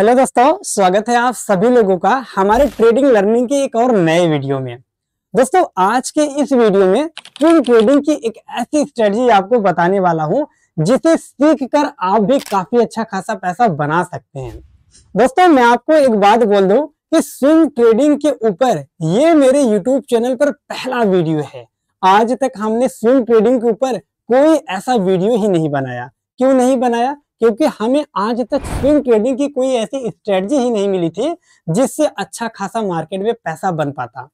hello दोस्तों स्वागत है आप सभी लोगों का हमारे ट्रेडिंग लर्निंग के एक और नए वीडियो में दोस्तों आज के इस वीडियो में स्विंग ट्रेडिंग की एक ऐसी स्ट्रेटजी आपको बताने वाला हूं जिसे सीखकर आप भी काफी अच्छा खासा पैसा बना सकते हैं दोस्तों मैं आपको एक बात बोल दूं कि स्विंग ट्रेडिंग के ऊपर ये मेरे यूट्यूब चैनल पर पहला वीडियो है आज तक हमने स्विंग ट्रेडिंग के ऊपर कोई ऐसा वीडियो ही नहीं बनाया क्यों नहीं बनाया क्योंकि हमें आज तक स्विंग ट्रेडिंग की कोई ऐसी स्ट्रेटजी ही नहीं मिली थी जिससे अच्छा खासा मार्केट में पैसा बन पाता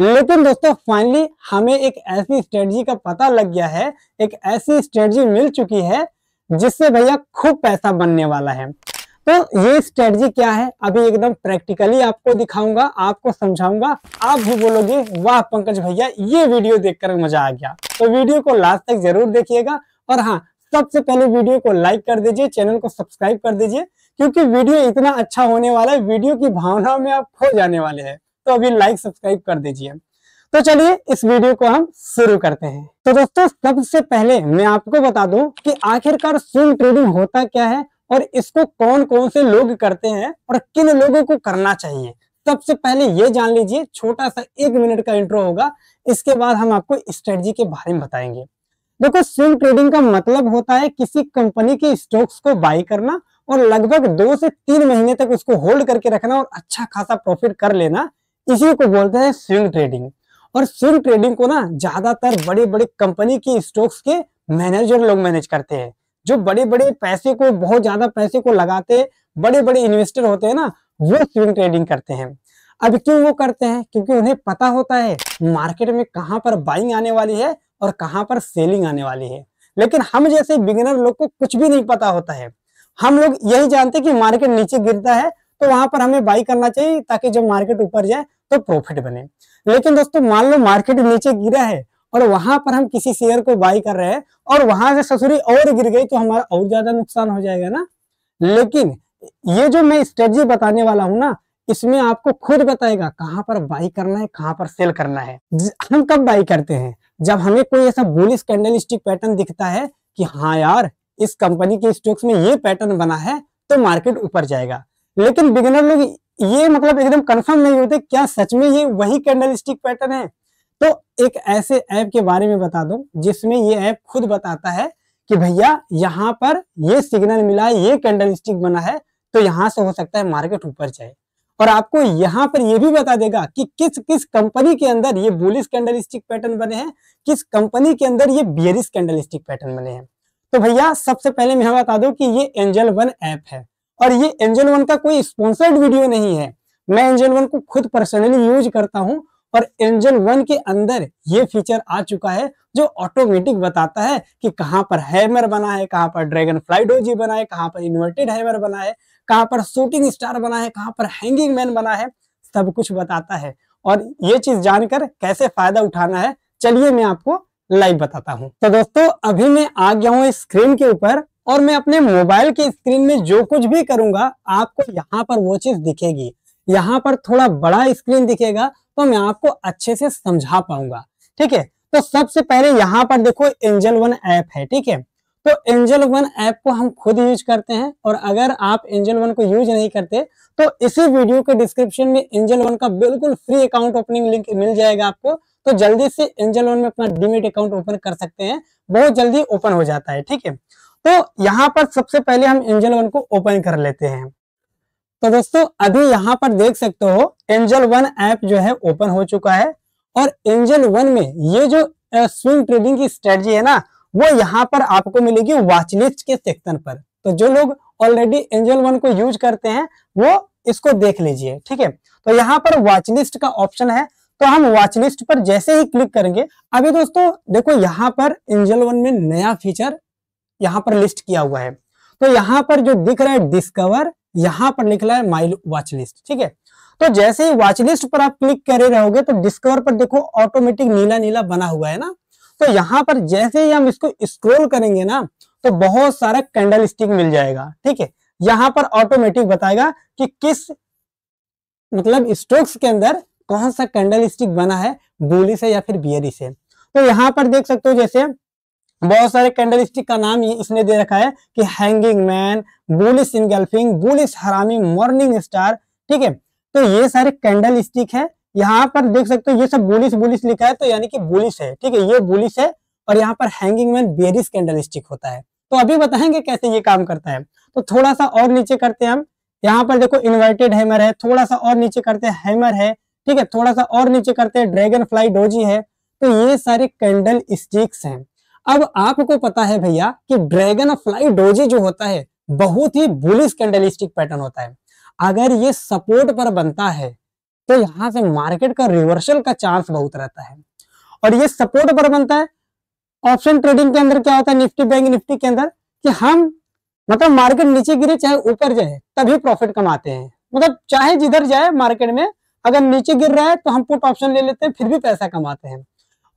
लेकिन दोस्तों फाइनली हमें एक ऐसी स्ट्रेटजी का पता लग गया है एक ऐसी स्ट्रेटजी मिल चुकी है जिससे भैया खूब पैसा बनने वाला है तो ये स्ट्रेटजी क्या है अभी एकदम प्रैक्टिकली आपको दिखाऊंगा आपको समझाऊंगा आप भी बोलोगे वाह पंकज भैया ये वीडियो देखकर मजा आ गया तो वीडियो को लास्ट तक जरूर देखिएगा और हाँ सबसे पहले वीडियो को लाइक कर दीजिए चैनल को सब्सक्राइब कर दीजिए क्योंकि वीडियो इतना अच्छा होने वाला है वीडियो की भावना में आप खो जाने वाले हैं तो अभी लाइक सब्सक्राइब कर दीजिए तो चलिए इस वीडियो को हम शुरू करते हैं तो दोस्तों सबसे पहले मैं आपको बता दूं कि आखिरकार स्विंग ट्रेडिंग होता क्या है और इसको कौन कौन से लोग करते हैं और किन लोगों को करना चाहिए सबसे पहले ये जान लीजिए छोटा सा एक मिनट का इंट्रो होगा इसके बाद हम आपको स्ट्रेटजी के बारे में बताएंगे देखो स्विंग ट्रेडिंग का मतलब होता है किसी कंपनी के स्टॉक्स को बाई करना और लगभग दो से तीन महीने तक उसको होल्ड करके रखना और अच्छा खासा प्रॉफिट कर लेना इसी को बोलते हैं स्विंग ट्रेडिंग और स्विंग ट्रेडिंग को ना ज्यादातर बड़े बड़ी कंपनी की स्टॉक्स के मैनेजर लोग मैनेज करते हैं जो बड़े बड़े पैसे को बहुत ज्यादा पैसे को लगाते हैं बड़े बड़े इन्वेस्टर होते हैं ना वो स्विंग ट्रेडिंग करते हैं अब क्यों वो करते हैं क्योंकि उन्हें पता होता है मार्केट में कहां पर बाइंग आने वाली है और कहाँ पर सेलिंग आने वाली है लेकिन हम जैसे बिगिनर लोग को कुछ भी नहीं पता होता है हम लोग यही जानते हैं कि मार्केट नीचे गिरता है तो वहां पर हमें बाई करना चाहिए ताकि जब मार्केट ऊपर जाए तो प्रॉफिट बने लेकिन दोस्तों मान लो मार्केट नीचे गिरा है और वहां पर हम किसी शेयर को बाई कर रहे हैं और वहां से ससुरी और गिर गई तो हमारा और ज्यादा नुकसान हो जाएगा ना लेकिन ये जो मैं स्ट्रेटजी बताने वाला हूँ ना इसमें आपको खुद बताएगा कहाँ पर बाई करना है कहाँ पर सेल करना है हम कब बाई करते हैं जब हमें कोई ऐसा बुलिस कैंडल स्टिक पैटर्न दिखता है कि हाँ यार इस कंपनी के स्टॉक्स में ये पैटर्न बना है तो मार्केट ऊपर जाएगा लेकिन बिगिनर लोग ये मतलब एकदम कंफर्म नहीं होते क्या सच में ये वही कैंडल स्टिक पैटर्न है तो एक ऐसे ऐप के बारे में बता दो जिसमें ये ऐप खुद बताता है कि भैया यहाँ पर ये सिग्नल मिला है ये कैंडल स्टिक बना है तो यहाँ से हो सकता है मार्केट ऊपर जाए और आपको यहाँ पर यह भी बता देगा कि किस किस कंपनी के अंदर ये बुलिस कैंडलिस्टिक पैटर्न बने हैं किस कंपनी के अंदर ये बियरिस कैंडलिस्टिक पैटर्न बने हैं तो भैया सबसे पहले मैं बता दूं कि ये एंजल वन ऐप है और ये एंजल वन का कोई स्पॉन्सर्ड वीडियो नहीं है मैं एंजल वन को खुद पर्सनली यूज करता हूँ और इंजन वन के अंदर ये फीचर आ चुका है जो ऑटोमेटिक बताता है कि कहाँ पर हैमर बना है कहाँ पर ड्रैगन फ्लाई डोजी बना है कहाँ पर इन्वर्टेड हैमर बना है कहाँ पर शूटिंग स्टार बना है कहाँ पर हैंगिंग मैन बना है सब कुछ बताता है और ये चीज जानकर कैसे फायदा उठाना है चलिए मैं आपको लाइव बताता हूँ तो दोस्तों अभी मैं आ गया हूँ स्क्रीन के ऊपर और मैं अपने मोबाइल के स्क्रीन में जो कुछ भी करूंगा आपको यहाँ पर वो चीज दिखेगी यहाँ पर थोड़ा बड़ा स्क्रीन दिखेगा तो मैं आपको अच्छे से समझा पाऊंगा ठीक है तो सबसे पहले यहाँ पर देखो एंजल वन ऐप है ठीक है तो एंजल वन ऐप को हम खुद यूज करते हैं और अगर आप एंजल वन को यूज नहीं करते तो इसी वीडियो के डिस्क्रिप्शन में एंजल वन का बिल्कुल फ्री अकाउंट ओपनिंग लिंक मिल जाएगा आपको तो जल्दी से एंजल वन में अपना डीमेट अकाउंट ओपन कर सकते हैं बहुत जल्दी ओपन हो जाता है ठीक है तो यहाँ पर सबसे पहले हम एंजल वन को ओपन कर लेते हैं तो दोस्तों अभी यहाँ पर देख सकते हो एंजल वन ऐप जो है ओपन हो चुका है और एंजल वन में ये जो स्विंग ट्रेडिंग की स्ट्रेटजी है ना वो यहाँ पर आपको मिलेगी वॉचलिस्ट के सेक्शन पर तो जो लोग ऑलरेडी एंजल वन को यूज करते हैं वो इसको देख लीजिए ठीक है तो यहाँ पर वॉचलिस्ट का ऑप्शन है तो हम वॉचलिस्ट पर जैसे ही क्लिक करेंगे अभी दोस्तों देखो यहाँ पर एंजल वन में नया फीचर यहाँ पर लिस्ट किया हुआ है तो यहाँ पर जो दिख रहा है डिस्कवर यहां पर निकला है माइल वॉच लिस्ट ठीक है तो जैसे ही वॉच लिस्ट पर आप क्लिक करे रहोगे तो डिस्कवर पर देखो ऑटोमेटिक नीला नीला बना हुआ है ना तो यहाँ पर जैसे ही हम इसको स्क्रोल करेंगे ना तो बहुत सारा कैंडल स्टिक मिल जाएगा ठीक है यहाँ पर ऑटोमेटिक बताएगा कि किस मतलब स्ट्रोक्स के अंदर कौन सा कैंडल स्टिक बना है बोली से या फिर बियरी से तो यहाँ पर देख सकते हो जैसे बहुत सारे कैंडल स्टिक का नाम इसने दे रखा है कि hanging man bullish engulfing bullish harami morning star ठीक है तो ये सारे कैंडल स्टिक है यहाँ पर देख सकते हो ये सब बुलिस बुलिस लिखा है तो यानी कि बुलिस है ठीक है ये बुलिस है और यहाँ पर hanging man bearish candlestick होता है तो अभी बताएंगे कैसे ये काम करता है तो थोड़ा सा और नीचे करते हैं हम यहाँ पर देखो इन्वर्टेड हैमर है थोड़ा सा और नीचे करते हैं हैमर है ठीक है थोड़ा सा और नीचे करते हैं ड्रैगन फ्लाई डोजी है तो ये सारे कैंडल स्टिक्स हैं अब आपको पता है भैया कि ड्रैगन फ्लाई डोजी जो होता है बहुत ही बुलिस कैंडलिस्टिक पैटर्न होता है अगर ये सपोर्ट पर बनता है तो यहां से मार्केट का रिवर्सल का चांस बहुत रहता है और ये सपोर्ट पर बनता है ऑप्शन ट्रेडिंग के अंदर क्या होता है निफ्टी बैंक निफ्टी के अंदर कि हम मतलब मार्केट नीचे गिरे चाहे ऊपर जाए तभी प्रॉफिट कमाते हैं मतलब चाहे जिधर जाए मार्केट में अगर नीचे गिर रहा है तो हम पुट ऑप्शन ले लेते हैं फिर भी पैसा कमाते हैं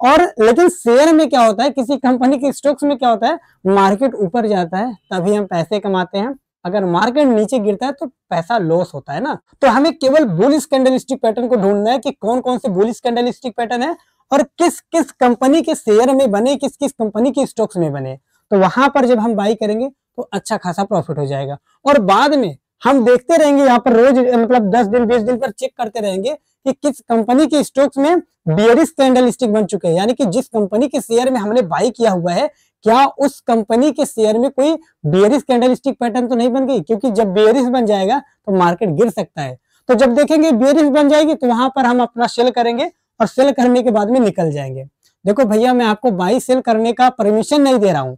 और लेकिन शेयर में क्या होता है किसी कंपनी के स्टॉक्स में क्या होता है मार्केट ऊपर जाता है तभी हम पैसे कमाते हैं अगर मार्केट नीचे गिरता है तो पैसा लॉस होता है ना तो हमें केवल बुलिस कैंडलिस्टिक पैटर्न को ढूंढना है कि कौन कौन से बुलिस कैंडलिस्टिक पैटर्न है और किस किस कंपनी के शेयर में बने किस किस कंपनी के स्टॉक्स में बने तो वहां पर जब हम बाई करेंगे तो अच्छा खासा प्रॉफिट हो जाएगा और बाद में हम देखते रहेंगे यहाँ पर रोज मतलब दस दिन बीस दिन पर चेक करते रहेंगे कि किस कंपनी के स्टॉक्स में बियरिस कैंडल स्टिक बन चुके हैं यानी कि जिस कंपनी के शेयर में हमने बाई किया हुआ है क्या उस कंपनी के शेयर में कोई बियरिस कैंडल स्टिक पैटर्न तो नहीं बन गई क्योंकि जब बियरिस बन जाएगा तो मार्केट गिर सकता है तो जब देखेंगे बियरिस बन जाएगी तो वहां पर हम अपना सेल करेंगे और सेल करने के बाद में निकल जाएंगे देखो भैया मैं आपको बाई सेल करने का परमिशन नहीं दे रहा हूँ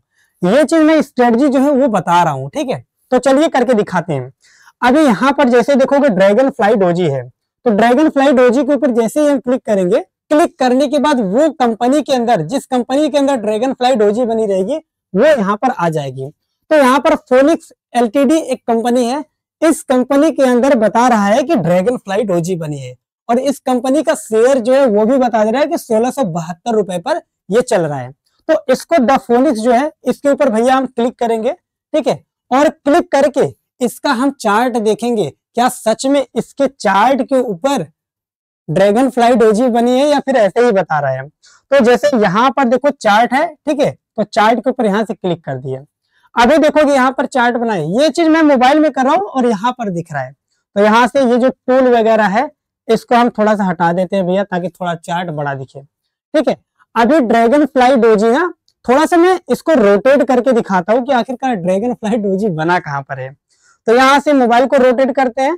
ये चीज मैं स्ट्रेटजी जो है वो बता रहा हूँ ठीक है तो चलिए करके दिखाते हैं अभी यहाँ पर जैसे देखोगे ड्रैगन फ्लाई डोजी है तो ड्रैगन फ्लाई डोजी के ऊपर जैसे ही हम क्लिक करेंगे क्लिक करने के बाद वो कंपनी के अंदर जिस कंपनी के अंदर ड्रैगन फ्लाई डोजी बनी रहेगी वो यहाँ पर आ जाएगी तो यहाँ पर फोनिक्स एलटीडी एक कंपनी है इस कंपनी के अंदर बता रहा है कि ड्रैगन फ्लाई डोजी बनी है और इस कंपनी का शेयर जो है वो भी बता दे रहा है कि सोलह रुपए पर ये चल रहा है तो इसको द फोनिक्स जो है इसके ऊपर भैया हम क्लिक करेंगे ठीक है और क्लिक करके इसका हम चार्ट देखेंगे क्या सच में इसके चार्ट के ऊपर ड्रैगन फ्लाई डोजी बनी है या फिर ऐसे ही बता रहा है तो जैसे यहाँ पर देखो चार्ट है ठीक है तो चार्ट के ऊपर यहाँ से क्लिक कर दिया अभी देखो कि यहाँ पर चार्ट बनाए ये चीज मैं मोबाइल में कर रहा हूँ और यहाँ पर दिख रहा है तो यहाँ से ये जो टूल वगैरह है इसको हम थोड़ा सा हटा देते हैं भैया ताकि थोड़ा चार्ट बड़ा दिखे ठीक है अभी ड्रैगन फ्लाई डोजी ना थोड़ा सा मैं इसको रोटेट करके दिखाता हूँ कि आखिरकार ड्रैगन फ्लाई डोजी बना कहाँ पर है तो यहाँ से मोबाइल को रोटेट करते हैं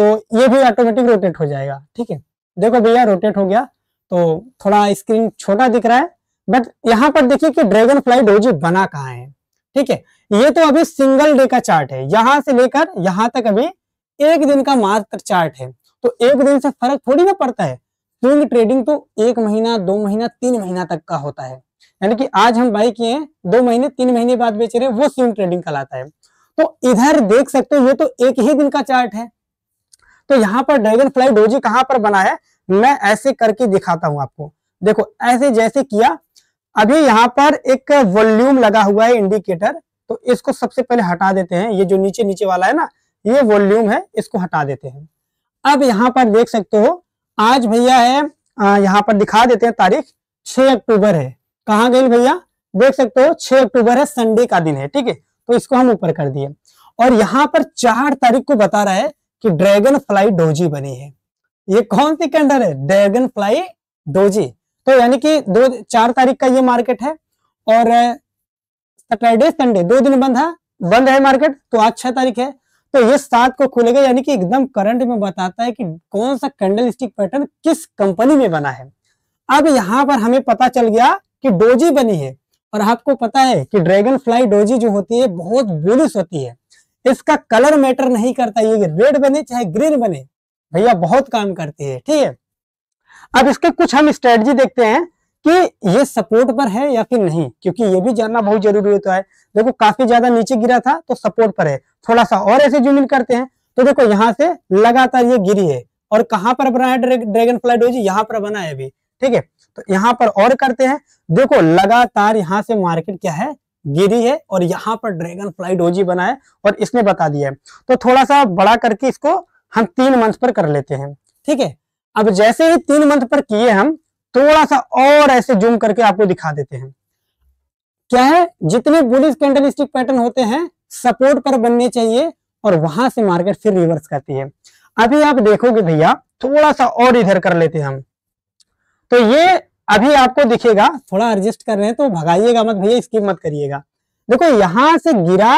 तो ये भी ऑटोमेटिक रोटेट हो जाएगा ठीक है देखो भैया रोटेट हो गया तो थोड़ा स्क्रीन छोटा दिख रहा है बट यहाँ पर देखिए कि ड्रैगन फ्लाई डोजी बना कहाँ है ठीक है ये तो अभी सिंगल डे का चार्ट है यहाँ से लेकर यहाँ तक अभी एक दिन का मात्र चार्ट है तो एक दिन से फर्क थोड़ी ना पड़ता है स्विंग ट्रेडिंग तो एक महीना दो महीना तीन महीना तक का होता है यानी कि आज हम बाई किए दो महीने तीन महीने बाद बेच रहे हैं वो स्विंग ट्रेडिंग कहलाता है तो इधर देख सकते हो ये तो एक ही दिन का चार्ट है तो यहाँ पर ड्रैगन फ्लाई डोजी कहां पर बना है मैं ऐसे करके दिखाता हूं आपको देखो ऐसे जैसे किया अभी यहाँ पर एक वॉल्यूम लगा हुआ है इंडिकेटर तो इसको सबसे पहले हटा देते हैं ये जो नीचे नीचे वाला है ना ये वॉल्यूम है इसको हटा देते हैं अब यहाँ पर देख सकते हो आज भैया है यहाँ पर दिखा देते हैं तारीख 6 अक्टूबर है कहाँ गई भैया देख सकते हो 6 अक्टूबर है संडे का दिन है ठीक है तो इसको हम ऊपर कर दिए और यहाँ पर चार तारीख को बता रहा है कि ड्रैगन फ्लाई डोजी बनी है ये कौन सी कैंडल है ड्रैगन फ्लाई डोजी तो यानी कि दो चार तारीख का ये मार्केट है और सैटरडे संडे दो दिन बंद है बंद है मार्केट तो आज छह तारीख है तो ये सात को खुलेगा यानी कि एकदम करंट में बताता है कि कौन सा कैंडल स्टिक पैटर्न किस कंपनी में बना है अब यहाँ पर हमें पता चल गया कि डोजी बनी है और आपको पता है कि ड्रैगन फ्लाई डोजी जो होती है बहुत बुलिश होती है इसका कलर मैटर नहीं करता ये रेड बने चाहे ग्रीन बने भैया बहुत काम करती है ठीक है अब इसके कुछ हम स्ट्रेटजी देखते हैं कि ये सपोर्ट पर है या फिर नहीं क्योंकि ये भी जानना बहुत जरूरी होता है देखो काफी ज्यादा नीचे गिरा था तो सपोर्ट पर है थोड़ा सा और ऐसे जूम करते हैं तो देखो यहाँ से लगातार ये गिरी है और कहां पर बना है ड्रैगन फ्लाई डोजी यहाँ पर बना है अभी ठीक है तो यहाँ पर और करते हैं देखो लगातार यहाँ से मार्केट क्या है गिरी है और यहाँ पर ड्रैगन फ्लाई डोजी बना है और इसने बता दिया है तो थोड़ा सा बड़ा करके इसको हम तीन मंथ पर कर लेते हैं ठीक है अब जैसे ही तीन मंथ पर किए हम थोड़ा सा और ऐसे जूम करके आपको दिखा देते हैं क्या है जितने बुलिस कैंडलिस्टिक पैटर्न होते हैं सपोर्ट पर बनने चाहिए और वहां से मार्केट फिर रिवर्स करती है अभी आप देखोगे भैया थोड़ा सा और इधर कर लेते हैं हम तो ये अभी आपको दिखेगा थोड़ा एडजस्ट कर रहे हैं तो भगाइएगा मत भैया इसकी मत करिएगा देखो यहां से गिरा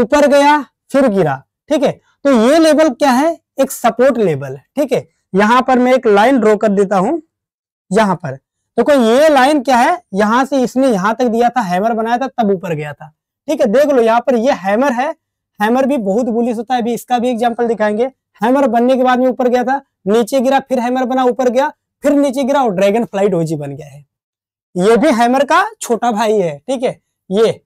ऊपर गया फिर गिरा ठीक है तो ये लेवल क्या है एक सपोर्ट लेवल ठीक है यहां पर मैं एक लाइन ड्रॉ कर देता हूं यहां पर देखो ये लाइन क्या है यहां से इसने यहां तक दिया था हैमर बनाया था तब ऊपर गया था ठीक है देख लो यहाँ पर ये हैमर है हैमर भी बहुत बुलिस होता है अभी इसका भी एग्जाम्पल दिखाएंगे हैमर बनने के बाद में ऊपर गया था नीचे गिरा फिर हैमर बना ऊपर गया फिर नीचे गिरा और ड्रैगन फ्लाई डोजी बन गया है ये भी हैमर का छोटा भाई है ठीक है ये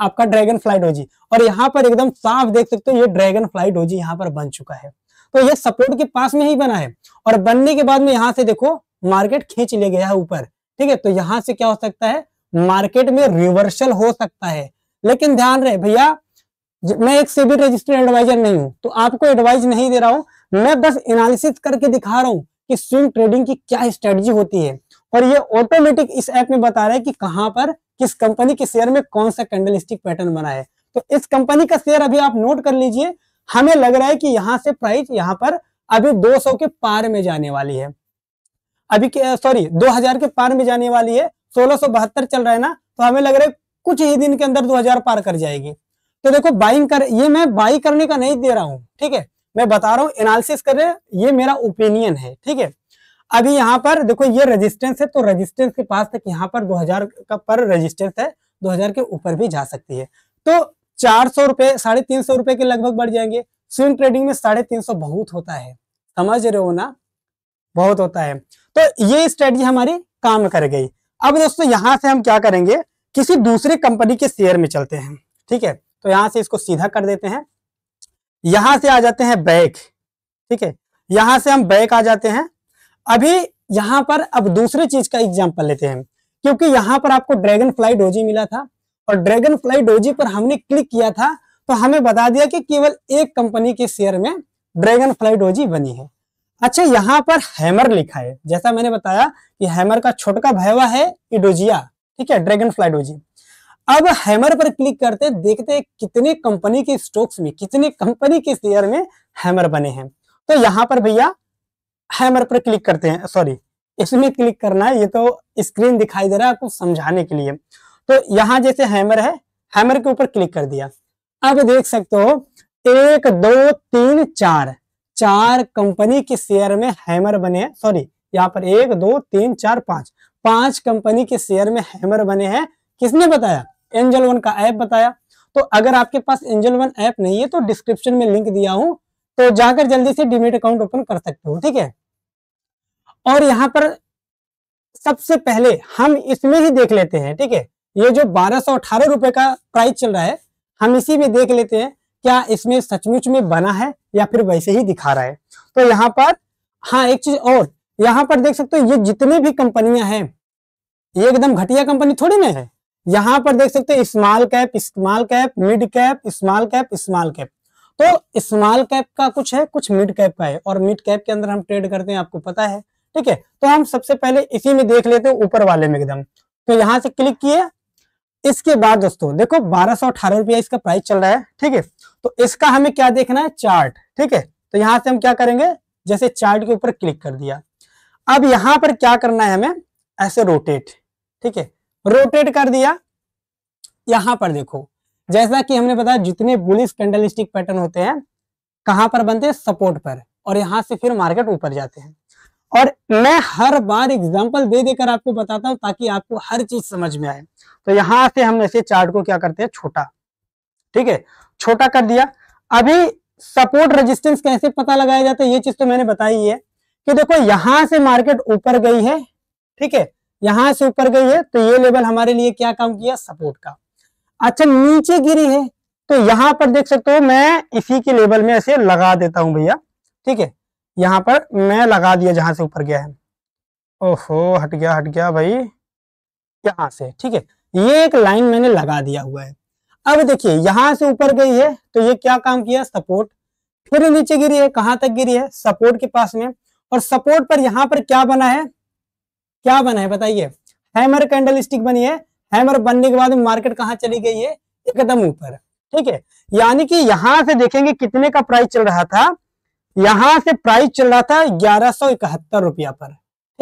आपका ड्रैगन फ्लाई डोजी और यहाँ पर एकदम साफ देख सकते हो ये ड्रैगन फ्लाई डोजी यहाँ पर बन चुका है तो ये सपोर्ट के पास में ही बना है और बनने के बाद में यहां से देखो मार्केट खींच ले गया है ऊपर ठीक है तो यहां से क्या हो सकता है मार्केट में रिवर्सल हो सकता है लेकिन ध्यान रहे भैया मैं एक सेबी रजिस्टर्ड एडवाइजर नहीं हूं तो आपको एडवाइज नहीं दे रहा हूं मैं बस एनालिसिस करके दिखा रहा हूं कि स्विंग ट्रेडिंग की क्या स्ट्रेटजी होती है और ये ऑटोमेटिक इस ऐप में बता रहा है कि कहां पर किस कंपनी के शेयर में कौन सा कैंडल स्टिक पैटर्न बना है तो इस कंपनी का शेयर अभी आप नोट कर लीजिए हमें लग रहा है कि यहां से प्राइस यहाँ पर अभी 200 के पार में जाने वाली है अभी सॉरी 2000 के पार में जाने वाली है सोलह चल रहा है ना तो हमें लग रहा है कुछ ही दिन के अंदर 2000 पार कर जाएगी तो देखो बाइंग कर ये मैं बाई करने का नहीं दे रहा हूं ठीक है मैं बता रहा हूँ एनालिसिस कर रहे ये मेरा ओपिनियन है ठीक है अभी यहाँ पर देखो ये रेजिस्टेंस है तो रेजिस्टेंस के पास तक यहाँ पर 2000 का पर रेजिस्टेंस है 2000 के ऊपर भी जा सकती है तो चार सौ रुपए साढ़े तीन सौ रुपए के लगभग बढ़ जाएंगे स्विंग ट्रेडिंग में साढ़े तीन सौ बहुत होता है समझ रहे हो ना बहुत होता है तो ये स्ट्रेटजी हमारी काम कर गई अब दोस्तों यहाँ से हम क्या करेंगे किसी दूसरे कंपनी के शेयर में चलते हैं ठीक है तो यहाँ से इसको सीधा कर देते हैं यहां से आ जाते हैं बैक ठीक है यहां से हम बैक आ जाते हैं अभी यहां पर अब दूसरे चीज का एग्जाम्पल लेते हैं क्योंकि यहां पर आपको ड्रैगन फ्लाई डोजी मिला था और ड्रैगन फ्लाई डोजी पर हमने क्लिक किया था तो हमें बता दिया कि केवल एक कंपनी के शेयर में ड्रैगन फ्लाई डोजी बनी है अच्छा यहाँ पर हैमर लिखा है जैसा मैंने बताया कि हैमर का छोटका भयवा है इडोजिया ठीक है ड्रैगन फ्लाई डोजी अब हैमर पर क्लिक करते देखते कितने कंपनी के स्टॉक्स में कितने कंपनी के शेयर में हैमर बने हैं तो यहां पर भैया हैमर पर क्लिक करते हैं सॉरी इसमें क्लिक करना है ये तो स्क्रीन दिखाई दे रहा है आपको समझाने के लिए तो यहां जैसे हैमर है हैमर के ऊपर क्लिक कर दिया अब देख सकते हो एक दो तीन चार चार कंपनी के शेयर में हैमर बने हैं सॉरी यहाँ पर एक दो तीन चार पांच पांच कंपनी के शेयर में हैमर बने हैं किसने बताया एंजल वन का ऐप बताया तो अगर आपके पास एंजल वन ऐप नहीं है तो डिस्क्रिप्शन में लिंक दिया हूं तो जाकर जल्दी से डिमेट अकाउंट ओपन कर सकते हो ठीक है और यहाँ पर सबसे पहले हम इसमें ही देख लेते हैं ठीक है ये जो बारह रुपए का प्राइस चल रहा है हम इसी में देख लेते हैं क्या इसमें सचमुच में बना है या फिर वैसे ही दिखा रहा है तो यहाँ पर हाँ एक चीज और यहाँ पर देख सकते हो ये जितने भी कंपनियां हैं ये एकदम घटिया कंपनी थोड़ी ना है यहां पर देख सकते हैं small cap small cap mid cap small cap small cap तो स्मॉल कैप का कुछ है कुछ मिड कैप का है और मिड कैप के अंदर हम ट्रेड करते हैं आपको पता है ठीक है तो हम सबसे पहले इसी में देख लेते हैं ऊपर वाले में एकदम तो यहां से क्लिक किए इसके बाद दोस्तों देखो बारह सौ अठारह रुपया इसका प्राइस चल रहा है ठीक है तो इसका हमें क्या देखना है चार्ट ठीक है तो यहां से हम क्या करेंगे जैसे चार्ट के ऊपर क्लिक कर दिया अब यहां पर क्या करना है हमें ऐसे रोटेट ठीक है रोटेट कर दिया यहां पर देखो जैसा कि हमने बताया जितने बुलिस कैंडलिस्टिक पैटर्न होते हैं कहां पर बनते हैं सपोर्ट पर और यहां से फिर मार्केट ऊपर जाते हैं और मैं हर बार एग्जाम्पल दे देकर आपको बताता हूं ताकि आपको हर चीज समझ में आए तो यहां से हम ऐसे चार्ट को क्या करते हैं छोटा ठीक है छोटा कर दिया अभी सपोर्ट रेजिस्टेंस कैसे पता लगाया जाता है ये चीज तो मैंने बताई है कि देखो यहां से मार्केट ऊपर गई है ठीक है यहां से ऊपर गई है तो ये लेवल हमारे लिए क्या काम किया सपोर्ट का अच्छा नीचे गिरी है तो यहाँ पर देख सकते हो मैं इसी के लेवल में ऐसे लगा देता हूँ भैया ठीक है यहाँ पर मैं लगा दिया जहां से ऊपर गया है ओहो हट गया हट गया भाई यहां से ठीक है ये एक लाइन मैंने लगा दिया हुआ है अब देखिए यहां से ऊपर गई है तो ये क्या काम किया सपोर्ट फिर नीचे गिरी है कहां तक गिरी है सपोर्ट के पास में और सपोर्ट पर यहाँ पर क्या बना है क्या बना है बताइए हैमर कैंडल स्टिक बनी है हैमर बनने के बाद मार्केट कहाँ चली गई है एकदम ऊपर ठीक है यानी कि यहां से देखेंगे कितने का प्राइस चल रहा था यहां से प्राइस चल रहा था ग्यारह सौ इकहत्तर रुपया पर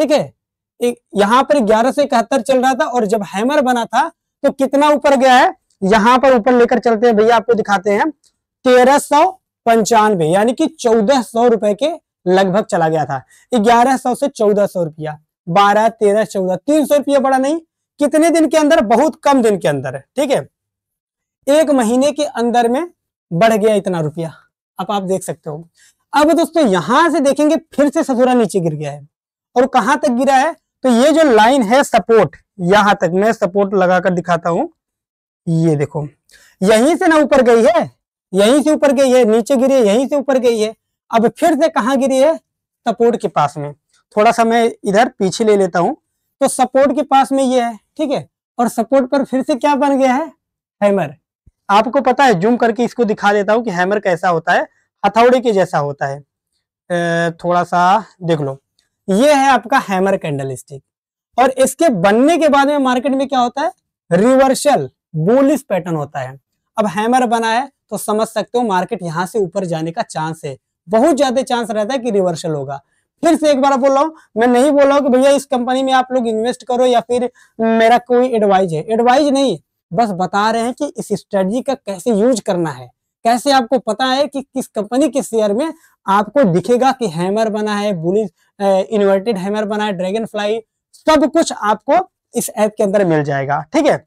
ठीक है यहां पर ग्यारह सौ इकहत्तर चल रहा था और जब हैमर बना था तो कितना ऊपर गया है यहां पर ऊपर लेकर चलते हैं भैया आपको दिखाते हैं तेरह सौ पंचानवे यानी कि चौदह सौ रुपए के लगभग चला गया था ग्यारह सौ से चौदह सौ रुपया बारह तेरह चौदह तीन सौ रुपया बड़ा नहीं कितने दिन के अंदर बहुत कम दिन के अंदर ठीक है एक महीने के अंदर में बढ़ गया इतना रुपया अब आप देख सकते हो अब दोस्तों यहां से देखेंगे फिर से ससुरा नीचे गिर गया है और कहां तक गिरा है तो ये जो लाइन है सपोर्ट यहां तक मैं सपोर्ट लगाकर दिखाता हूं ये देखो यहीं से ना ऊपर गई है यहीं से ऊपर गई है नीचे गिरी है यहीं से ऊपर गई है अब फिर से कहा गिरी है सपोर्ट के पास में थोड़ा सा मैं इधर पीछे ले लेता हूँ तो सपोर्ट के पास में ये है ठीक है और सपोर्ट पर फिर से क्या बन गया है हैमर आपको पता है जूम करके इसको दिखा देता हूँ कि हैमर कैसा होता है हथौड़े के जैसा होता है ए, थोड़ा सा देख लो ये है आपका हैमर कैंडल स्टिक और इसके बनने के बाद में मार्केट में क्या होता है रिवर्सल बोलिस पैटर्न होता है अब हैमर बना है तो समझ सकते हो मार्केट यहाँ से ऊपर जाने का चांस है बहुत ज्यादा चांस रहता है कि रिवर्सल होगा फिर से एक बार बोल रहा हूँ मैं नहीं बोल रहा हूँ कि भैया इस कंपनी में आप लोग इन्वेस्ट करो या फिर मेरा कोई एडवाइज है एडवाइज नहीं बस बता रहे हैं कि इस स्ट्रेटजी का कैसे यूज करना है कैसे आपको पता है कि किस कंपनी के शेयर में आपको दिखेगा कि हैमर बना है बुलिस इन्वर्टेड हैमर बना है ड्रैगन फ्लाई सब कुछ आपको इस ऐप के अंदर मिल जाएगा ठीक है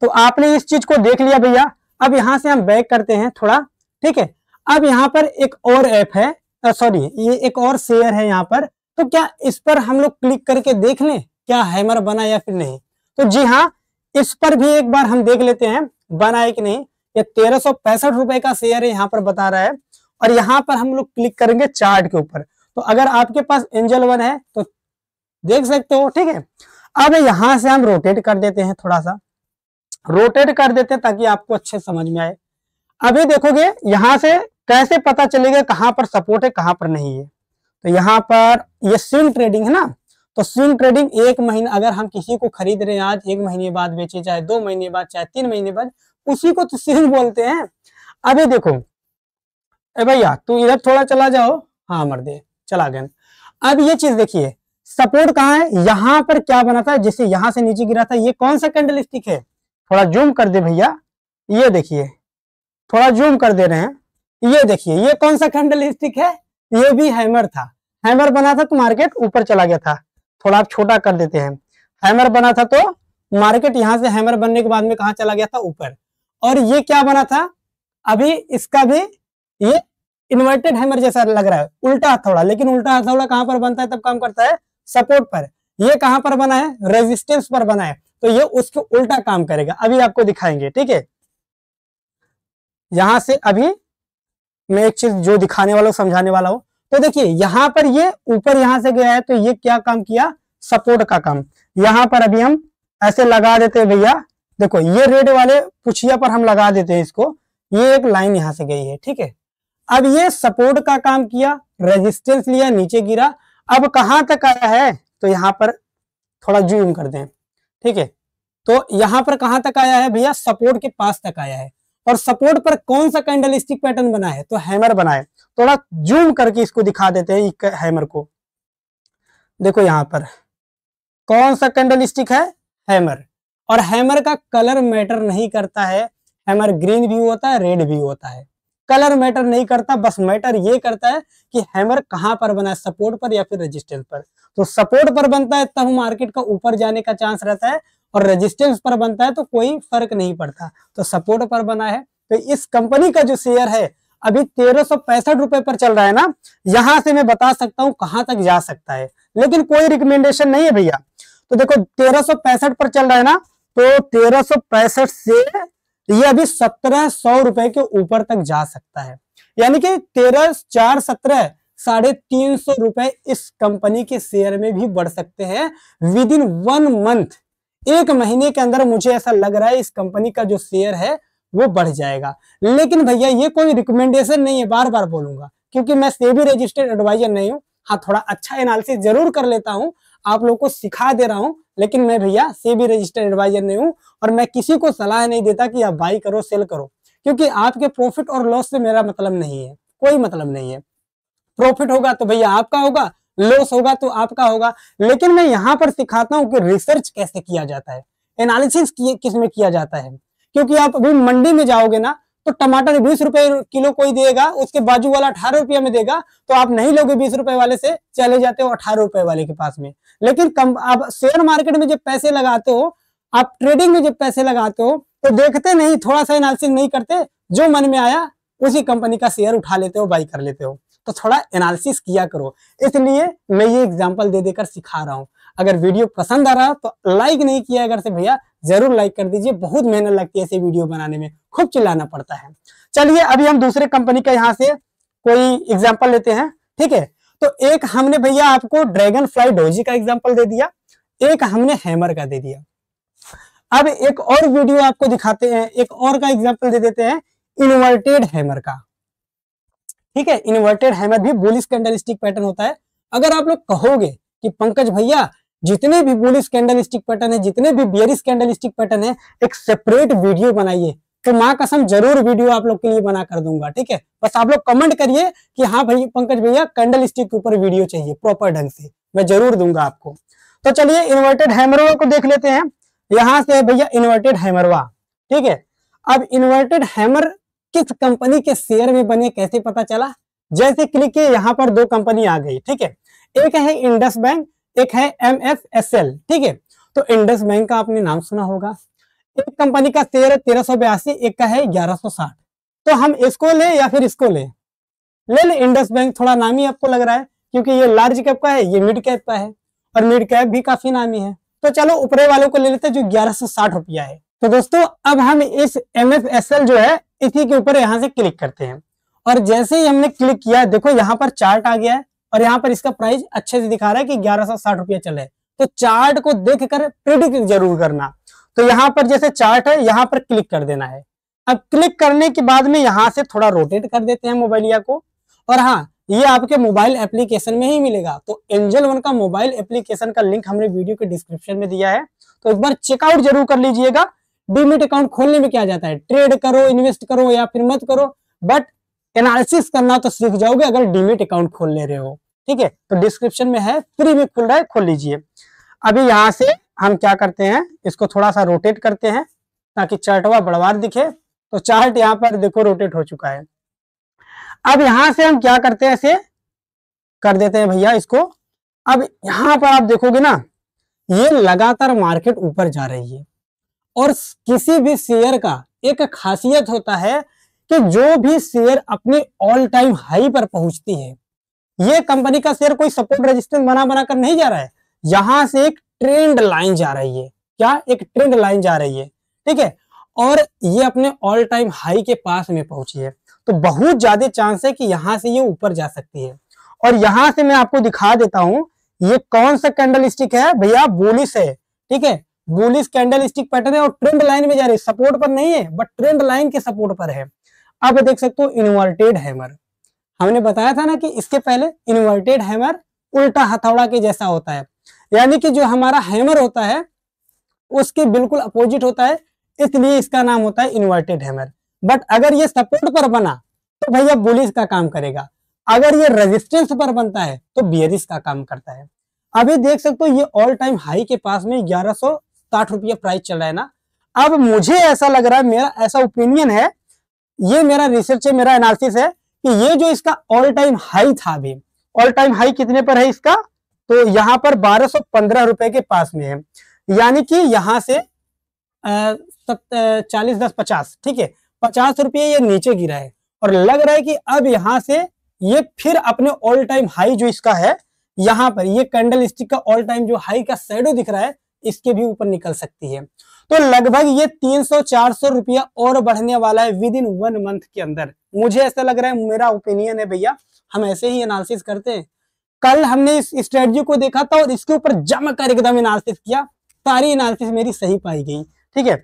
तो आपने इस चीज को देख लिया भैया अब यहां से हम बैक करते हैं थोड़ा ठीक है अब यहां पर एक और ऐप है सॉरी ये एक और शेयर है यहाँ पर तो क्या इस पर हम लोग क्लिक करके देख लें क्या हैमर बना या फिर नहीं तो जी हाँ इस पर भी एक बार हम देख लेते हैं बना है कि नहीं ये तेरह सौ पैंसठ रुपए का शेयर है यहाँ पर बता रहा है और यहाँ पर हम लोग क्लिक करेंगे चार्ट के ऊपर तो अगर आपके पास एंजल वन है तो देख सकते हो ठीक है अब यहां से हम रोटेट कर देते हैं थोड़ा सा रोटेट कर देते हैं ताकि आपको अच्छे समझ में आए अभी देखोगे यहां से कैसे पता चलेगा कहां पर सपोर्ट है कहां पर नहीं है तो यहां पर ये स्विंग ट्रेडिंग है ना तो स्विंग ट्रेडिंग एक महीना अगर हम किसी को खरीद रहे हैं आज एक महीने बाद बेचे चाहे दो महीने बाद चाहे तीन महीने बाद उसी को तो स्विंग बोलते हैं अभी देखो ए भैया तू इधर थोड़ा चला जाओ हाँ मर्दे चला गए अब ये चीज देखिए सपोर्ट कहाँ है यहां पर क्या बना था जैसे यहाँ से नीचे गिरा था ये कौन सा कैंडल स्टिक है थोड़ा जूम कर दे भैया ये देखिए थोड़ा जूम कर दे रहे हैं ये देखिए ये कौन सा कैंडल स्टिक है ये भी हैमर था हैमर बना था तो मार्केट ऊपर चला गया था थोड़ा आप छोटा कर देते हैं हैमर बना था तो मार्केट यहां से हैमर बनने के बाद में कहा चला गया था ऊपर और ये क्या बना था अभी इसका भी ये इन्वर्टेड हैमर जैसा लग रहा है उल्टा हथौड़ा लेकिन उल्टा हथौड़ा कहाँ पर बनता है तब काम करता है सपोर्ट पर ये कहां पर बना है रेजिस्टेंस पर बना है तो ये उसको उल्टा काम करेगा अभी आपको दिखाएंगे ठीक है यहां से अभी मैं एक चीज जो दिखाने वाला हूँ समझाने वाला हूँ तो देखिए यहाँ पर ये ऊपर यहाँ से गया है तो ये क्या काम किया सपोर्ट का काम यहाँ पर अभी हम ऐसे लगा देते हैं भैया देखो ये रेड वाले पुछिया पर हम लगा देते हैं इसको ये एक लाइन यहाँ से गई है ठीक है अब ये सपोर्ट का काम किया रेजिस्टेंस लिया नीचे गिरा अब कहाँ तक आया है तो यहाँ पर थोड़ा जूम कर दें ठीक है तो यहाँ पर कहाँ तक आया है भैया सपोर्ट के पास तक आया है और सपोर्ट पर कौन सा कैंडल स्टिक पैटर्न बना है तो हैमर बना है थोड़ा जूम करके इसको दिखा देते हैं हैमर को देखो यहां पर कौन सा कैंडल स्टिक है हैमर और हैमर का कलर मैटर नहीं करता है हैमर ग्रीन भी होता है रेड भी होता है कलर मैटर नहीं करता बस मैटर ये करता है कि हैमर कहां पर बना है सपोर्ट पर या फिर रेजिस्टेंस पर तो सपोर्ट पर बनता है तब मार्केट का ऊपर जाने का चांस रहता है और रेजिस्टेंस पर बनता है तो कोई फर्क नहीं पड़ता तो सपोर्ट पर बना है तो इस कंपनी का जो शेयर है अभी तेरह सौ पैंसठ रुपए पर चल रहा है ना यहां से मैं बता सकता हूं कहां तक जा सकता है लेकिन कोई रिकमेंडेशन नहीं है भैया तो देखो तेरह सौ पैंसठ पर चल रहा है ना तो तेरह सौ पैंसठ से ये अभी सत्रह सौ रुपए के ऊपर तक जा सकता है यानी कि तेरह चार सत्रह साढ़े तीन सौ रुपए इस कंपनी के शेयर में भी बढ़ सकते हैं विद इन वन मंथ एक महीने के अंदर मुझे ऐसा लग रहा है इस कंपनी का जो शेयर है वो बढ़ जाएगा लेकिन भैया ये कोई रिकमेंडेशन नहीं है बार बार बोलूंगा क्योंकि मैं सेबी रजिस्टर्ड एडवाइजर नहीं हूँ हाँ थोड़ा अच्छा एनालिसिस जरूर कर लेता हूँ आप लोग को सिखा दे रहा हूँ लेकिन मैं भैया सेबी रजिस्टर्ड एडवाइजर नहीं हूँ और मैं किसी को सलाह नहीं देता कि आप बाई करो सेल करो क्योंकि आपके प्रॉफिट और लॉस से मेरा मतलब नहीं है कोई मतलब नहीं है प्रॉफिट होगा तो भैया आपका होगा लॉस होगा तो आपका होगा लेकिन मैं यहाँ पर सिखाता हूँ कि रिसर्च कैसे किया जाता है एनालिसिस किस में किया जाता है क्योंकि आप अभी मंडी में जाओगे ना तो टमाटर बीस रुपए किलो कोई देगा उसके बाजू वाला अठारह रुपया में देगा तो आप नहीं लोगे बीस रुपए वाले से चले जाते हो अठारह रुपए वाले के पास में लेकिन कम आप शेयर मार्केट में जब पैसे लगाते हो आप ट्रेडिंग में जब पैसे लगाते हो तो देखते नहीं थोड़ा सा एनालिसिस नहीं करते जो मन में आया उसी कंपनी का शेयर उठा लेते हो बाई कर लेते हो तो थोड़ा एनालिसिस किया करो इसलिए मैं ये एग्जाम्पल दे देकर सिखा रहा हूँ अगर वीडियो पसंद आ रहा तो लाइक नहीं किया अगर से भैया जरूर लाइक कर दीजिए बहुत मेहनत लगती है ऐसे वीडियो बनाने में खूब चिल्लाना पड़ता है चलिए अभी हम दूसरे कंपनी का यहाँ से कोई एग्जाम्पल लेते हैं ठीक है तो एक हमने भैया आपको ड्रैगन फ्लाई डोजी का एग्जाम्पल दे दिया एक हमने हैमर का दे दिया अब एक और वीडियो आपको दिखाते हैं एक और का एग्जाम्पल दे देते हैं इन्वर्टेड हैमर का ठीक है इन्वर्टेड हैमर भी बुलिस कैंडल स्टिक पैटर्न होता है अगर आप लोग कहोगे कि पंकज भैया जितने भी बुलिस कैंडल स्टिक पैटर्न है जितने भी बियरिस कैंडल पैटर्न है एक सेपरेट वीडियो बनाइए तो माँ कसम जरूर वीडियो आप लोग के लिए बना कर दूंगा ठीक है बस आप लोग कमेंट करिए कि हाँ भाई पंकज भैया कैंडल स्टिक के ऊपर वीडियो चाहिए प्रॉपर ढंग से मैं जरूर दूंगा आपको तो चलिए इन्वर्टेड हैमरवा को देख लेते हैं यहां से भैया इन्वर्टेड हैमरवा ठीक है अब इन्वर्टेड हैमर किस कंपनी के शेयर में बने कैसे पता चला जैसे क्लिक किए यहाँ पर दो कंपनी आ गई ठीक है एक है इंडस बैंक एक है एम ठीक है तो इंडस बैंक का आपने नाम सुना होगा एक कंपनी का शेयर है तेरह सौ बयासी एक का है ग्यारह सौ साठ तो हम इसको ले या फिर इसको ले ले ले इंडस बैंक थोड़ा नामी आपको लग रहा है क्योंकि ये लार्ज कैप का है ये मिड कैप का है और मिड कैप भी काफी नामी है तो चलो ऊपरे वालों को ले लेते हैं जो ग्यारह सौ साठ रुपया है तो दोस्तों अब हम इस एम जो है इसी के ऊपर यहाँ से क्लिक करते हैं और जैसे ही हमने क्लिक किया देखो यहाँ पर चार्ट आ गया है और यहाँ पर इसका प्राइस अच्छे से दिखा रहा है कि ग्यारह सौ साठ रुपया चले तो चार्ट को देख कर प्रिडिक्ट जरूर करना तो यहाँ पर जैसे चार्ट है यहाँ पर क्लिक कर देना है अब क्लिक करने के बाद में यहाँ से थोड़ा रोटेट कर देते हैं मोबाइलिया को और हाँ ये आपके मोबाइल एप्लीकेशन में ही मिलेगा तो एंजल वन का मोबाइल एप्लीकेशन का लिंक हमने वीडियो के डिस्क्रिप्शन में दिया है तो एक बार चेकआउट जरूर कर लीजिएगा डीमिट अकाउंट खोलने में क्या जाता है ट्रेड करो इन्वेस्ट करो या फिर मत करो बट एनालिसिस करना तो सीख जाओगे अगर डीमिट अकाउंट खोल ले रहे हो ठीक है तो डिस्क्रिप्शन में है फ्री में खुल रहा है खोल लीजिए अभी यहाँ से हम क्या करते हैं इसको थोड़ा सा रोटेट करते हैं ताकि चार्टवा बड़वार दिखे तो चार्ट यहाँ पर देखो रोटेट हो चुका है अब यहां से हम क्या करते हैं ऐसे कर देते हैं भैया इसको अब यहां पर आप देखोगे ना ये लगातार मार्केट ऊपर जा रही है और किसी भी शेयर का एक खासियत होता है कि जो भी शेयर अपनी ऑल टाइम हाई पर पहुंचती है ये कंपनी का शेयर कोई सपोर्ट रेजिस्टेंस बना बनाकर नहीं जा रहा है यहां से एक ट्रेंड लाइन जा रही है क्या एक ट्रेंड लाइन जा रही है ठीक है और ये अपने ऑल टाइम हाई के पास में पहुंची है तो बहुत ज्यादा चांस है कि यहां से ये ऊपर जा सकती है और यहां से मैं आपको दिखा देता हूं ये कौन सा कैंडल स्टिक है भैया बोलिस है ठीक है बुलिस कैंडल स्टिक पैटर्न है और ट्रेंड लाइन में जा रही है सपोर्ट पर नहीं है बट ट्रेंड लाइन के सपोर्ट पर है अब देख सकते हो इन्वर्टेड हैमर हमने बताया था ना कि इसके पहले इन्वर्टेड हैमर उल्टा हथौड़ा के जैसा होता है यानी कि जो हमारा हैमर होता है उसके बिल्कुल अपोजिट होता है इसलिए इसका नाम होता है इन्वर्टेड हैमर बट अगर ये सपोर्ट पर बना तो भैया बुलिस का काम करेगा अगर ये रेजिस्टेंस पर बनता है तो बियरिस का काम करता है अभी देख सकते हो ये ऑल टाइम हाई के पास में ग्यारह साठ रुपया प्राइस चल रहा है ना अब मुझे ऐसा लग रहा है मेरा ऐसा ओपिनियन है ये मेरा रिसर्च है मेरा एनालिसिस है कि ये जो इसका ऑल टाइम हाई था अभी ऑल टाइम हाई कितने पर है इसका तो यहाँ पर बारह रुपए के पास में है यानी कि यहाँ से चालीस दस पचास ठीक है पचास रुपये ये नीचे गिरा है और लग रहा है कि अब यहाँ से ये फिर अपने ऑल टाइम हाई जो इसका है यहाँ पर ये कैंडल स्टिक का ऑल टाइम जो हाई का शेडो दिख रहा है इसके भी ऊपर निकल सकती है तो लगभग ये 300-400 रुपया और बढ़ने वाला है विद इन वन मंथ के अंदर मुझे ऐसा लग रहा है मेरा ओपिनियन है भैया हम ऐसे ही एनालिसिस करते हैं कल हमने इस स्ट्रेटजी को देखा था और इसके ऊपर जम कर एकदम एनालिसिस किया सारी एनालिसिस मेरी सही पाई गई ठीक है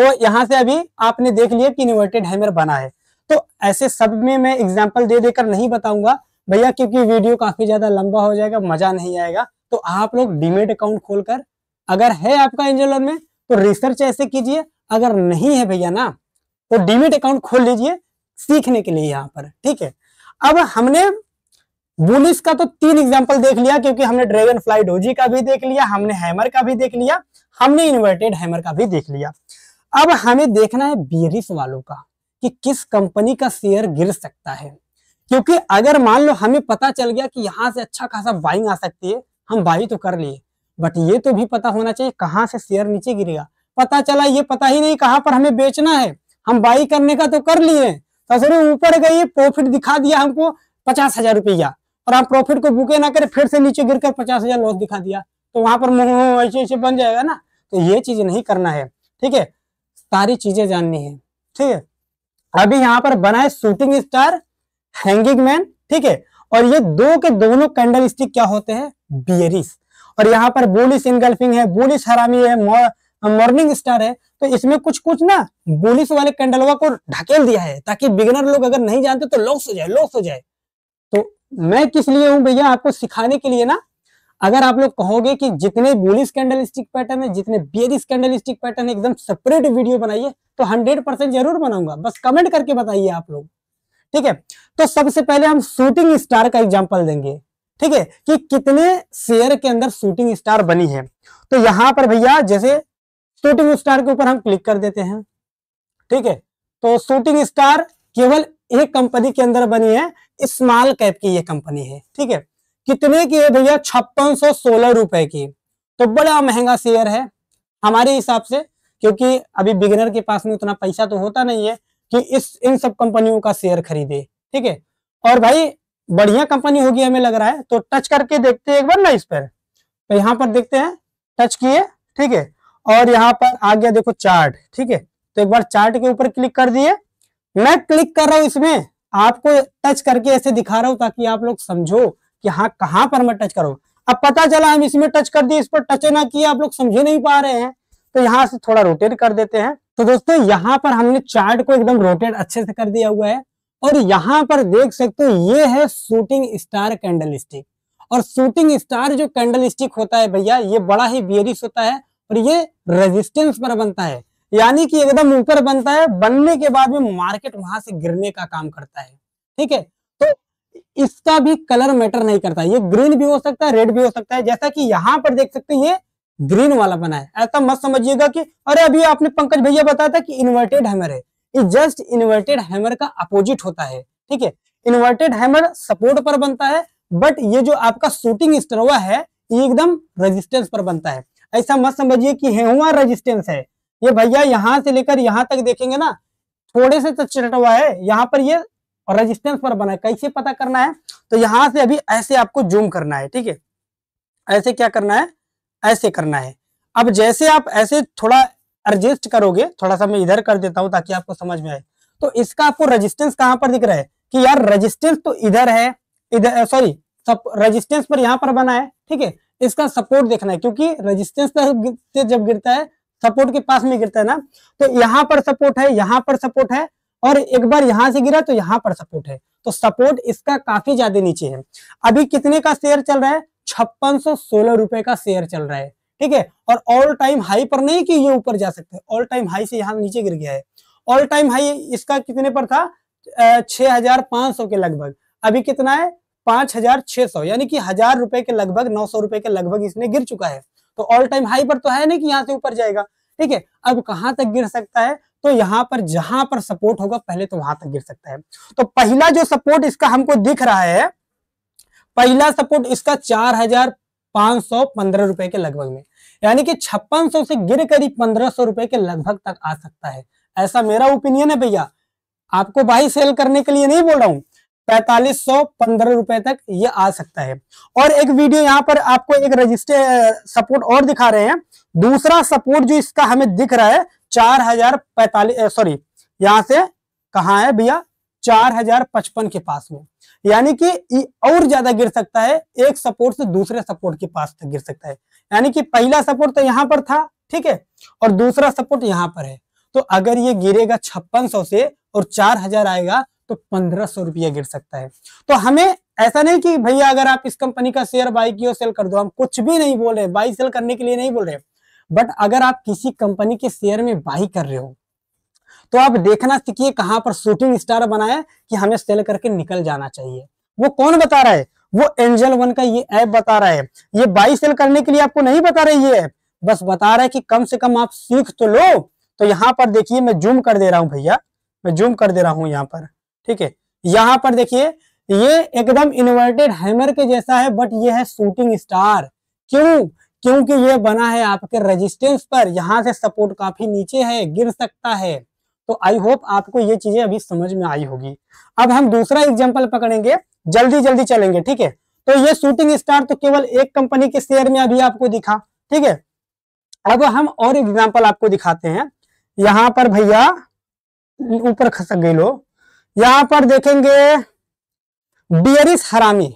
तो यहां से अभी आपने देख लिया कि इन्वर्टेड हैमर बना है तो ऐसे सब में मैं एग्जाम्पल दे देकर नहीं बताऊंगा भैया क्योंकि वीडियो काफी ज्यादा लंबा हो जाएगा मजा नहीं आएगा तो आप लोग डीमेट अकाउंट खोलकर अगर है आपका एंजल में तो रिसर्च ऐसे कीजिए अगर नहीं है भैया ना तो डीमिट अकाउंट खोल लीजिए सीखने के लिए यहाँ पर ठीक है अब हमने बुलिस का तो तीन एग्जाम्पल देख लिया क्योंकि हमने ड्रैगन फ्लाई डोजी का भी देख लिया हमने हैमर का भी देख लिया हमने इन्वर्टेड हैमर का भी देख लिया अब हमें देखना है बीरिस वालों का कि किस कंपनी का शेयर गिर सकता है क्योंकि अगर मान लो हमें पता चल गया कि यहाँ से अच्छा खासा बाइंग आ सकती है हम बाई तो कर लिए बट ये तो भी पता होना चाहिए कहाँ से शेयर नीचे गिरेगा पता चला ये पता ही नहीं कहाँ पर हमें बेचना है हम बाई करने का तो कर लिए तो ऊपर गई प्रॉफिट दिखा दिया हमको पचास हजार रुपया और हम प्रॉफिट को बुके ना करें फिर से नीचे गिर कर पचास हजार लॉस दिखा दिया तो वहां पर मुंह ऐसे ऐसे बन जाएगा ना तो ये चीज नहीं करना है ठीक है सारी चीजें जाननी है ठीक है अभी यहाँ पर बना है शूटिंग स्टार हैंगिंग मैन ठीक है और ये दो के दोनों कैंडल स्टिक क्या होते हैं बियरिस और यहाँ पर बुलिस इनगल्फिंग है बुलिस हरामी है मॉर्निंग स्टार है तो इसमें कुछ कुछ ना बुलिस वाले कैंडलवा को ढकेल दिया है ताकि बिगनर लोग अगर नहीं जानते तो लॉस हो जाए लॉस हो जाए तो मैं किस लिए हूँ भैया आपको सिखाने के लिए ना अगर आप लोग कहोगे कि जितने बुलिस कैंडलिस्टिक पैटर्न है जितने बियरिस कैंडलिस्टिक पैटर्न है एकदम सेपरेट वीडियो बनाइए तो हंड्रेड जरूर बनाऊंगा बस कमेंट करके बताइए आप लोग ठीक है तो सबसे पहले हम शूटिंग स्टार का एग्जाम्पल देंगे ठीक है कि कितने शेयर के अंदर शूटिंग स्टार बनी है तो यहां पर भैया जैसे शूटिंग स्टार के ऊपर हम क्लिक कर देते हैं ठीक है तो शूटिंग स्टार केवल एक कंपनी के अंदर बनी है स्मॉल कैप की ये कंपनी है ठीक है कितने की है भैया छप्पन सौ सोलह रुपए की तो बड़ा महंगा शेयर है हमारे हिसाब से क्योंकि अभी बिगिनर के पास में उतना पैसा तो होता नहीं है कि इस इन सब कंपनियों का शेयर खरीदे ठीक है और भाई बढ़िया कंपनी होगी हमें लग रहा है तो टच करके देखते हैं एक बार ना इस पर तो यहाँ पर देखते हैं टच किए ठीक है और यहाँ पर आ गया देखो चार्ट ठीक है तो एक बार चार्ट के ऊपर क्लिक कर दिए मैं क्लिक कर रहा हूँ इसमें आपको टच करके ऐसे दिखा रहा हूँ ताकि आप लोग समझो कि हाँ कहाँ पर मैं टच करूँ अब पता चला हम इसमें टच कर दिए इस पर टच ना किया आप लोग समझे नहीं पा रहे हैं तो यहाँ से थोड़ा रोटेट कर देते हैं तो दोस्तों यहाँ पर हमने चार्ट को एकदम रोटेट अच्छे से कर दिया हुआ है और यहाँ पर देख सकते हो ये है शूटिंग स्टार कैंडल स्टिक और शूटिंग स्टार जो कैंडल स्टिक होता है भैया ये बड़ा ही बियरिश होता है और ये रेजिस्टेंस पर बनता है यानी कि एकदम ऊपर बनता है बनने के बाद में मार्केट वहां से गिरने का काम करता है ठीक है तो इसका भी कलर मैटर नहीं करता ये ग्रीन भी हो सकता है रेड भी हो सकता है जैसा कि यहाँ पर देख सकते हैं ये ग्रीन वाला बना है ऐसा मत समझिएगा कि अरे अभी आपने पंकज भैया बताया था कि इन्वर्टेड हैमर है इज जस्ट इन्वर्टेड हैमर का अपोजिट होता है ठीक है इन्वर्टेड हैमर सपोर्ट पर बनता है बट ये जो आपका शूटिंग स्ट्रोवा है ये एकदम रेजिस्टेंस पर बनता है ऐसा मत समझिए कि हेवा रेजिस्टेंस है ये भैया यहां से लेकर यहां तक देखेंगे ना थोड़े से तो हुआ है यहाँ पर ये रेजिस्टेंस पर बना है कैसे पता करना है तो यहां से अभी ऐसे आपको जूम करना है ठीक है ऐसे क्या करना है ऐसे करना है अब जैसे आप ऐसे थोड़ा एडजस्ट करोगे थोड़ा सा मैं इधर कर देता हूँ ताकि आपको समझ में आए तो इसका आपको रेजिस्टेंस कहाँ पर दिख रहा है कि यार रेजिस्टेंस तो इधर है इधर सॉरी सब रेजिस्टेंस पर यहाँ पर बना है ठीक है इसका सपोर्ट देखना है क्योंकि रेजिस्टेंस से जब गिरता है सपोर्ट के पास में गिरता है ना तो यहाँ पर सपोर्ट है यहां पर सपोर्ट है और एक बार यहां से गिरा तो यहाँ पर सपोर्ट है तो सपोर्ट इसका काफी ज्यादा नीचे है अभी कितने का शेयर चल रहा है छप्पन सौ सोलह रुपए का शेयर चल रहा है ठीक है और ऑल टाइम हाई पर नहीं कि ये ऊपर जा सकते ऑल टाइम हाई से यहाँ नीचे गिर गया है ऑल टाइम हाई इसका कितने पर था छह हजार पांच सौ के लगभग अभी कितना है पांच हजार छह सौ यानी कि हजार रुपए के लगभग नौ सौ रुपए के लगभग इसने गिर चुका है तो ऑल टाइम हाई पर तो है नहीं कि यहाँ से ऊपर जाएगा ठीक है अब कहां तक गिर सकता है तो यहाँ पर जहां पर सपोर्ट होगा पहले तो वहां तक गिर सकता है तो पहला जो सपोर्ट इसका हमको दिख रहा है पहला सपोर्ट इसका चार हजार पांच सौ पंद्रह रुपए के लगभग में यानी कि छप्पन सौ से गिर करीब पंद्रह सौ रुपए के लगभग तक आ सकता है ऐसा मेरा ओपिनियन है भैया आपको बाई सेल करने के लिए नहीं बोल रहा हूँ पैतालीस सौ पंद्रह रुपए तक ये आ सकता है और एक वीडियो यहाँ पर आपको एक रजिस्टर सपोर्ट और दिखा रहे हैं दूसरा सपोर्ट जो इसका हमें दिख रहा है चार हजार पैतालीस सॉरी यहां से कहा है भैया चार हजार पचपन के पास में यानी कि और ज्यादा गिर सकता है एक सपोर्ट से दूसरे सपोर्ट के पास तक गिर सकता है यानी कि पहला सपोर्ट तो यहाँ पर था ठीक है और दूसरा सपोर्ट यहाँ पर है तो अगर ये गिरेगा छप्पन सौ से और चार हजार आएगा तो पंद्रह सौ रुपया गिर सकता है तो हमें ऐसा नहीं कि भैया अगर आप इस कंपनी का शेयर बाई की सेल कर दो हम कुछ भी नहीं बोल रहे बाई सेल करने के लिए नहीं बोल रहे बट अगर आप किसी कंपनी के शेयर में बाई कर रहे हो तो आप देखना सीखिए कहाँ पर शूटिंग स्टार बनाए कि हमें सेल करके निकल जाना चाहिए वो कौन बता रहा है वो एंजल वन का ये ऐप बता रहा है ये बाई सेल करने के लिए आपको नहीं बता रहा है ये ऐप बस बता रहा है कि कम से कम आप सीख तो लो तो यहाँ पर देखिए मैं जूम कर दे रहा हूँ भैया मैं जूम कर दे रहा हूँ यहाँ पर ठीक है यहाँ पर देखिए ये एकदम इन्वर्टेड हैमर के जैसा है बट ये है शूटिंग स्टार क्यों क्योंकि ये बना है आपके रेजिस्टेंस पर यहाँ से सपोर्ट काफी नीचे है गिर सकता है तो आई होप आपको ये चीजें अभी समझ में आई होगी अब हम दूसरा एग्जाम्पल पकड़ेंगे जल्दी जल्दी चलेंगे ठीक है तो ये शूटिंग स्टार तो केवल एक कंपनी के शेयर में अभी आपको दिखा ठीक है अब हम और एग्जाम्पल आपको दिखाते हैं यहां पर भैया ऊपर खसक गए लोग यहां पर देखेंगे बियरिस हरामी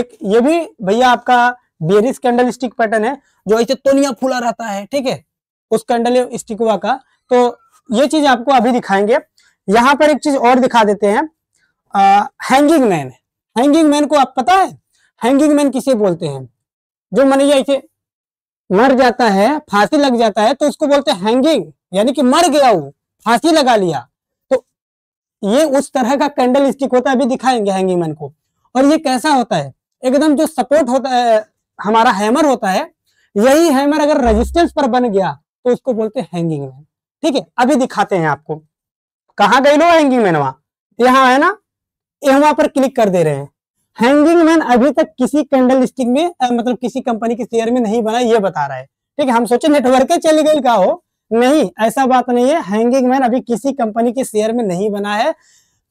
एक ये भी भैया आपका बियरिस कैंडल स्टिक पैटर्न है जो ऐसे तोनिया फूला रहता है ठीक है उस कैंडल स्टिकवा का तो ये चीज आपको अभी दिखाएंगे यहां पर एक चीज और दिखा देते हैं हैंगिंग मैन हैंगिंग मैन को आप पता है हैंगिंग मैन किसे बोलते हैं जो मन इसे मर जाता है फांसी लग जाता है तो उसको बोलते हैं हैंगिंग यानी कि मर गया वो फांसी लगा लिया तो ये उस तरह का कैंडल स्टिक होता है अभी दिखाएंगे हैंगिंग मैन को और ये कैसा होता है एकदम जो सपोर्ट होता है हमारा हैमर होता है यही हैमर अगर रेजिस्टेंस पर बन गया तो उसको बोलते हैंगिंग मैन ठीक है अभी दिखाते हैं आपको कहा गई लो हैंगिंग मैन वहां यहाँ है ना ये वहां पर क्लिक कर दे रहे हैं हैंगिंग मैन अभी तक किसी कैंडल स्टिक में आ, मतलब किसी कंपनी के शेयर में नहीं बना ये बता रहा है ठीक है हम सोचे नेटवर्क चली गई का हो नहीं ऐसा बात नहीं है हैंगिंग मैन अभी किसी कंपनी के शेयर में नहीं बना है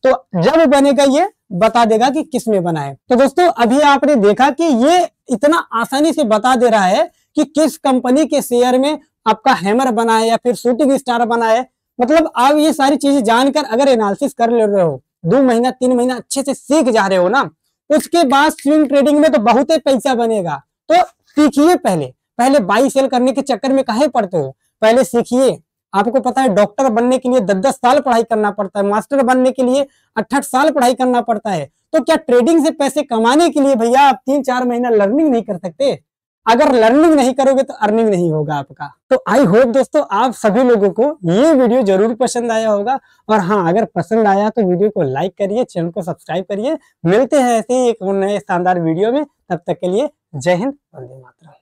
तो जब बनेगा ये बता देगा कि किस में बना है तो दोस्तों अभी आपने देखा कि ये इतना आसानी से बता दे रहा है कि किस कंपनी के शेयर में आपका हैमर बना है या फिर शूटिंग स्टार बना है मतलब आप ये सारी चीजें जानकर अगर एनालिसिस कर ले रहे हो दो महीना तीन महीना अच्छे से सीख जा रहे हो ना उसके बाद स्विंग ट्रेडिंग में तो बहुत ही पैसा बनेगा तो सीखिए पहले पहले बाई सेल करने के चक्कर में कहा पड़ते हो पहले सीखिए आपको पता है डॉक्टर बनने के लिए दस दस साल पढ़ाई करना पड़ता है मास्टर बनने के लिए अट्ठठ साल पढ़ाई करना पड़ता है तो क्या ट्रेडिंग से पैसे कमाने के लिए भैया आप तीन चार महीना लर्निंग नहीं कर सकते अगर लर्निंग नहीं करोगे तो अर्निंग नहीं होगा आपका तो आई होप दोस्तों आप सभी लोगों को ये वीडियो जरूर पसंद आया होगा और हाँ अगर पसंद आया तो वीडियो को लाइक करिए चैनल को सब्सक्राइब करिए मिलते हैं ऐसे ही एक नए शानदार वीडियो में तब तक के लिए जय हिंद वंदे मातरम